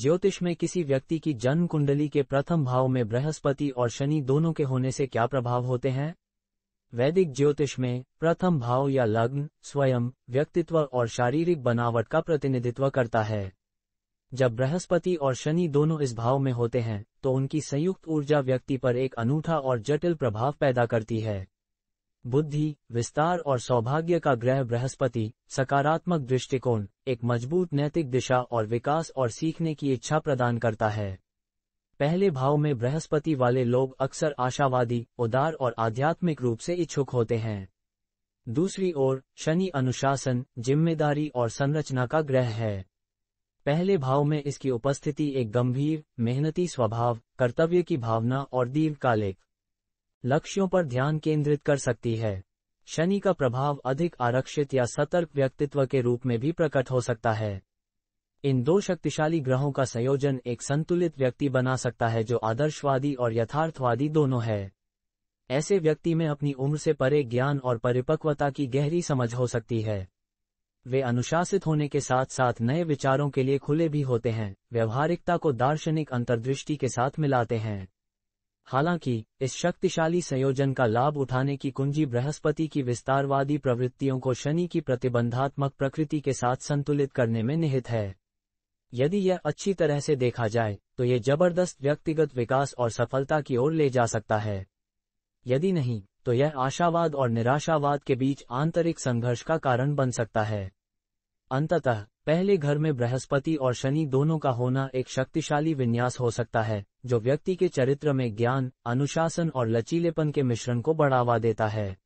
ज्योतिष में किसी व्यक्ति की जन्म कुंडली के प्रथम भाव में बृहस्पति और शनि दोनों के होने से क्या प्रभाव होते हैं वैदिक ज्योतिष में प्रथम भाव या लग्न स्वयं व्यक्तित्व और शारीरिक बनावट का प्रतिनिधित्व करता है जब बृहस्पति और शनि दोनों इस भाव में होते हैं तो उनकी संयुक्त ऊर्जा व्यक्ति पर एक अनूठा और जटिल प्रभाव पैदा करती है बुद्धि विस्तार और सौभाग्य का ग्रह बृहस्पति सकारात्मक दृष्टिकोण एक मजबूत नैतिक दिशा और विकास और सीखने की इच्छा प्रदान करता है पहले भाव में बृहस्पति वाले लोग अक्सर आशावादी उदार और आध्यात्मिक रूप से इच्छुक होते हैं दूसरी ओर शनि अनुशासन जिम्मेदारी और संरचना का ग्रह है पहले भाव में इसकी उपस्थिति एक गंभीर मेहनती स्वभाव कर्तव्य की भावना और दीर्घकालिक लक्ष्यों पर ध्यान केंद्रित कर सकती है शनि का प्रभाव अधिक आरक्षित या सतर्क व्यक्तित्व के रूप में भी प्रकट हो सकता है इन दो शक्तिशाली ग्रहों का संयोजन एक संतुलित व्यक्ति बना सकता है जो आदर्शवादी और यथार्थवादी दोनों है ऐसे व्यक्ति में अपनी उम्र से परे ज्ञान और परिपक्वता की गहरी समझ हो सकती है वे अनुशासित होने के साथ साथ नए विचारों के लिए खुले भी होते हैं व्यवहारिकता को दार्शनिक अंतर्दृष्टि के साथ मिलाते हैं हालांकि इस शक्तिशाली संयोजन का लाभ उठाने की कुंजी बृहस्पति की विस्तारवादी प्रवृत्तियों को शनि की प्रतिबंधात्मक प्रकृति के साथ संतुलित करने में निहित है यदि यह अच्छी तरह से देखा जाए तो यह जबरदस्त व्यक्तिगत विकास और सफलता की ओर ले जा सकता है यदि नहीं तो यह आशावाद और निराशावाद के बीच आंतरिक संघर्ष का कारण बन सकता है अंततः पहले घर में बृहस्पति और शनि दोनों का होना एक शक्तिशाली विन्यास हो सकता है जो व्यक्ति के चरित्र में ज्ञान अनुशासन और लचीलेपन के मिश्रण को बढ़ावा देता है